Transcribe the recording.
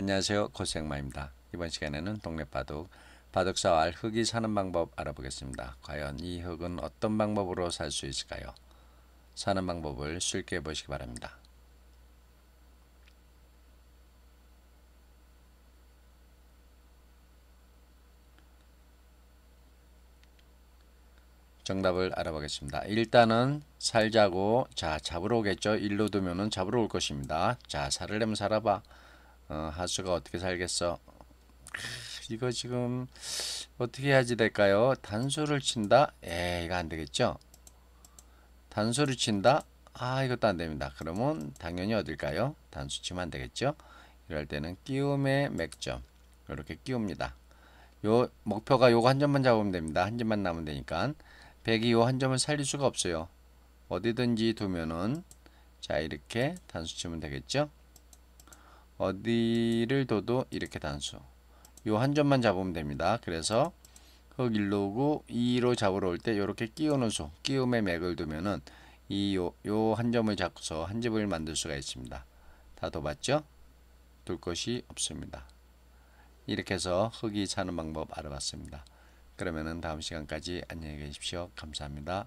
안녕하세요. 코생마입니다 이번 시간에는 동네 바둑, 바둑사와 흙이 사는 방법 알아보겠습니다. 과연 이 흙은 어떤 방법으로 살 수 있을까요? 사는 방법을 쉽게 보시기 바랍니다. 정답을 알아보겠습니다. 일단은 살자고 자 잡으러 오겠죠. 일로 두면은 잡으러 올 것입니다. 자 살을 내면 살아봐. 어, 하수가 어떻게 살겠어? 이거 지금 어떻게 해야지 될까요? 단수를 친다? 에 이거 안 되겠죠? 단수를 친다? 아 이것도 안 됩니다. 그러면 당연히 어딜까요? 단수 치면 안 되겠죠? 이럴 때는 끼움의 맥점 이렇게 끼웁니다. 요 목표가 요거 한 점만 잡으면 됩니다. 한 점만 남으면 되니까 100이 요 한 점을 살릴 수가 없어요. 어디든지 두면은 자 이렇게 단수 치면 되겠죠? 어디를 둬도 이렇게 단수 요한 점만 잡으면 됩니다 그래서 흙 1로 고 2로 잡으러 올 때 이렇게 끼우는 수 끼움의 맥을 두면은 이 요 한 점을 잡고서 한 집을 만들 수가 있습니다 다둬봤죠둘 것이 없습니다 이렇게 해서 흙이 차는 방법 알아봤습니다 그러면은 다음 시간까지 안녕히 계십시오 감사합니다